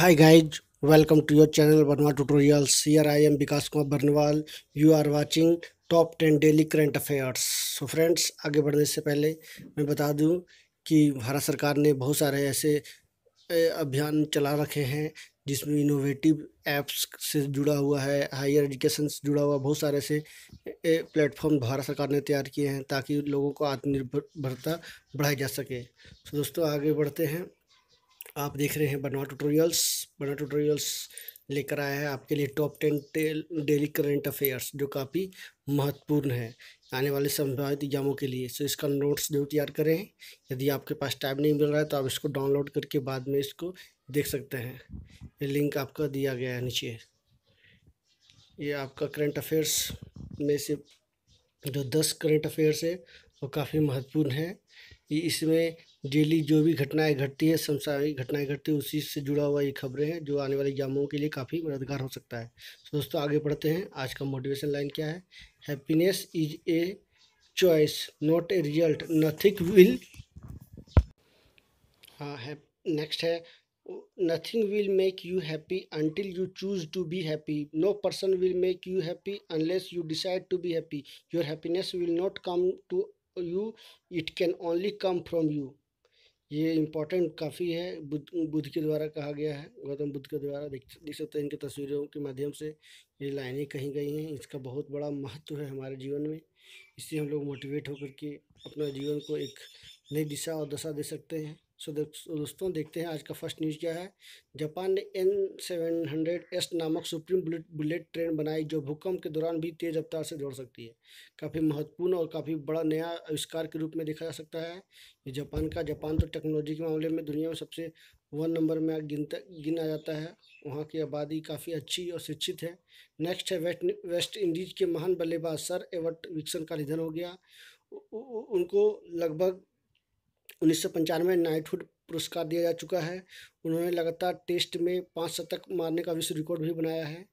guys welcome to your channel channel Banwa C R I M Vikas Kumar Barnwal you are watching top ten daily current affairs so friends आगे बढ़ने से पहले मैं बता दूं कि भारत सरकार ने बहुत सारे ऐसे अभियान चला रखे हैं जिसमें इनोवेटिव ऐप्स से जुड़ा हुआ है हायर एजुकेशन से जुड़ा हुआ बहुत सारे ऐसे प्लेटफॉर्म भारत सरकार ने तैयार किए हैं ताकि लोगों को आत्मनिर्भरता बढ़ाई जा सके तो दोस्तों आगे बढ़ते हैं आप देख रहे हैं बनवा ट्यूटोरियल्स बनवा ट्यूटोरियल्स लेकर आया है आपके लिए top ten daily current affairs जो काफ़ी महत्वपूर्ण है आने वाले संभावित एग्जामों के लिए सो इसका नोट्स जरूर तैयार करें यदि आपके पास टाइम नहीं मिल रहा है तो आप इसको डाउनलोड करके बाद में इसको देख सकते हैं ये लिंक आपका दिया गया है नीचे ये आपका करंट अफेयर्स में से जो दस करंट अफेयर्स है वो काफ़ी महत्वपूर्ण है इसमें डेली जो भी घटनाएं घटती है संसारिक घटनाएं घटती है उसी से जुड़ा हुआ ये खबरें हैं जो आने वाले एग्जामों के लिए काफ़ी मददगार हो सकता है तो दोस्तों आगे बढ़ते हैं आज का मोटिवेशन लाइन क्या है happiness is a choice not a result nothing will हाँ नेक्स्ट है nothing will make you happy until you choose to be happy no person will make you happy unless you decide to be happy your happiness will not come to you it can only come from you ये important काफ़ी है बुद्ध बुद्ध के द्वारा कहा गया है गौतम बुद्ध के द्वारा देख देख सकते हैं इनकी तस्वीरों के माध्यम से ये लाइनें कही गई हैं इसका बहुत बड़ा महत्व है हमारे जीवन में इससे हम लोग मोटिवेट होकर के अपना जीवन को एक नई दिशा और दशा दे सकते हैं सो दोस्तों देखते हैं आज का फर्स्ट न्यूज़ क्या है जापान ने एन सेवन हंड्रेड एस नामक सुप्रीम बुलेट बुलेट ट्रेन बनाई जो भूकंप के दौरान भी तेज़ रफ्तार से दौड़ सकती है काफ़ी महत्वपूर्ण और काफ़ी बड़ा नया आविष्कार के रूप में देखा जा सकता है ये जापान का जापान तो टेक्नोलॉजी के मामले में दुनिया में सबसे वन नंबर में गिनता गिना जाता है वहाँ की आबादी काफ़ी अच्छी और शिक्षित है नेक्स्ट है वेस्ट वेस्ट इंडीज़ के महान बल्लेबाज सर एवर्ट विक्सन का निधन हो गया उनको लगभग उन्नीस सौ पंचानवे नाइटहुड पुरस्कार दिया जा चुका है उन्होंने लगातार टेस्ट में पाँच शतक मारने का विश्व रिकॉर्ड भी बनाया है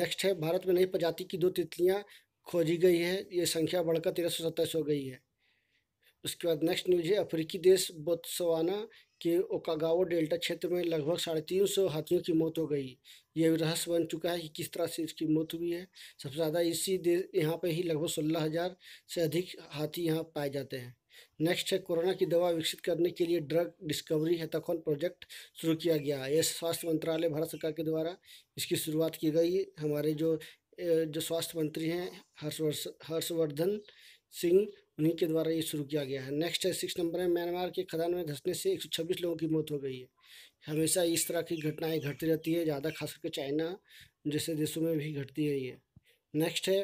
नेक्स्ट है भारत में नई प्रजाति की दो तितलियाँ खोजी गई है ये संख्या बढ़कर तेरह सौ सत्ताईस हो गई है उसके बाद नेक्स्ट न्यूज है अफ्रीकी देश बोत्सवाना के ओकागावो डेल्टा क्षेत्र में लगभग साढ़े तीन सौ हाथियों की मौत हो गई यह रहस्य बन चुका है कि किस तरह से इसकी मौत हुई है सबसे ज़्यादा इसी देश यहाँ पर ही लगभग सोलह हज़ार से अधिक हाथी यहाँ पाए जाते हैं नेक्स्ट है कोरोना की दवा विकसित करने के लिए ड्रग डिस्कवरी हैथाथॉन प्रोजेक्ट शुरू किया गया है यह स्वास्थ्य मंत्रालय भारत सरकार के द्वारा इसकी शुरुआत की गई हमारे जो जो स्वास्थ्य मंत्री हैं हर्षवर्धन सिंह उन्हीं के द्वारा ये शुरू किया गया है नेक्स्ट है सिक्स नंबर है म्यांमार के खदान में धंसने से एक सौ छब्बीस लोगों की मौत हो गई है हमेशा इस तरह की घटनाएं घटती रहती है ज़्यादा खास करके चाइना जैसे देशों में भी घटती रही है नेक्स्ट है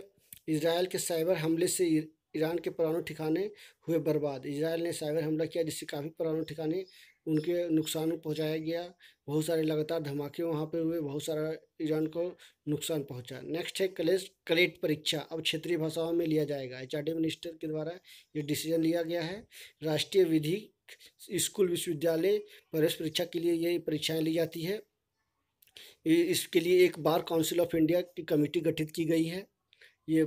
इसराइल के साइबर हमले से ईरान के पुराने ठिकाने हुए बर्बाद इसराइल ने साइबर हमला किया जिससे काफ़ी पराणु ठिकाने उनके नुकसान पहुंचाया गया बहुत सारे लगातार धमाके वहाँ पे हुए बहुत सारा ईरान को नुकसान पहुंचा नेक्स्ट है कलेज कलेट परीक्षा अब क्षेत्रीय भाषाओं में लिया जाएगा एच मिनिस्टर के द्वारा ये डिसीजन लिया गया है राष्ट्रीय विधि स्कूल विश्वविद्यालय प्रवेश परीक्षा के लिए ये परीक्षाएँ ली जाती है इसके लिए एक बार काउंसिल ऑफ इंडिया की कमेटी गठित की गई है ये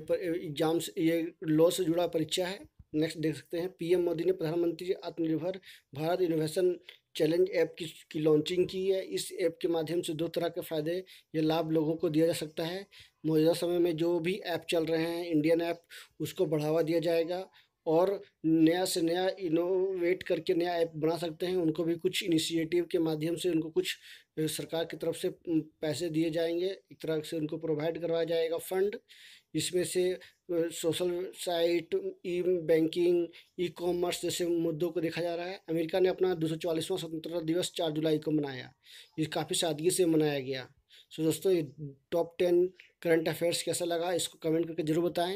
एग्जाम ये लॉ से जुड़ा परीक्षा है नेक्स्ट देख सकते हैं पीएम मोदी ने प्रधानमंत्री आत्मनिर्भर भारत इनोवेशन चैलेंज ऐप की, की लॉन्चिंग की है इस ऐप के माध्यम से दो तरह के फ़ायदे या लाभ लोगों को दिया जा सकता है मौजूदा समय में जो भी ऐप चल रहे हैं इंडियन ऐप उसको बढ़ावा दिया जाएगा और नया से नया इनोवेट करके नया ऐप बना सकते हैं उनको भी कुछ इनिशिएटिव के माध्यम से उनको कुछ सरकार की तरफ से पैसे दिए जाएंगे एक तरह से उनको प्रोवाइड करवाया जाएगा फंड इसमें से social site e banking e commerce जैसे मुद्दों को देखा जा रहा है अमेरिका ने अपना दो सौ स्वतंत्रता दिवस चार जुलाई को मनाया ये काफ़ी सादगी से मनाया गया सो दोस्तों ये टॉप टेन करंट अफेयर्स कैसा लगा इसको कमेंट करके ज़रूर बताएं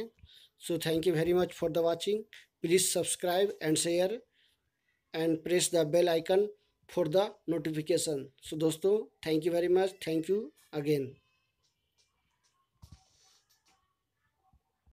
so thank you very much for the watching please subscribe and share and press the bell icon for the notification so दोस्तों thank you very much thank you again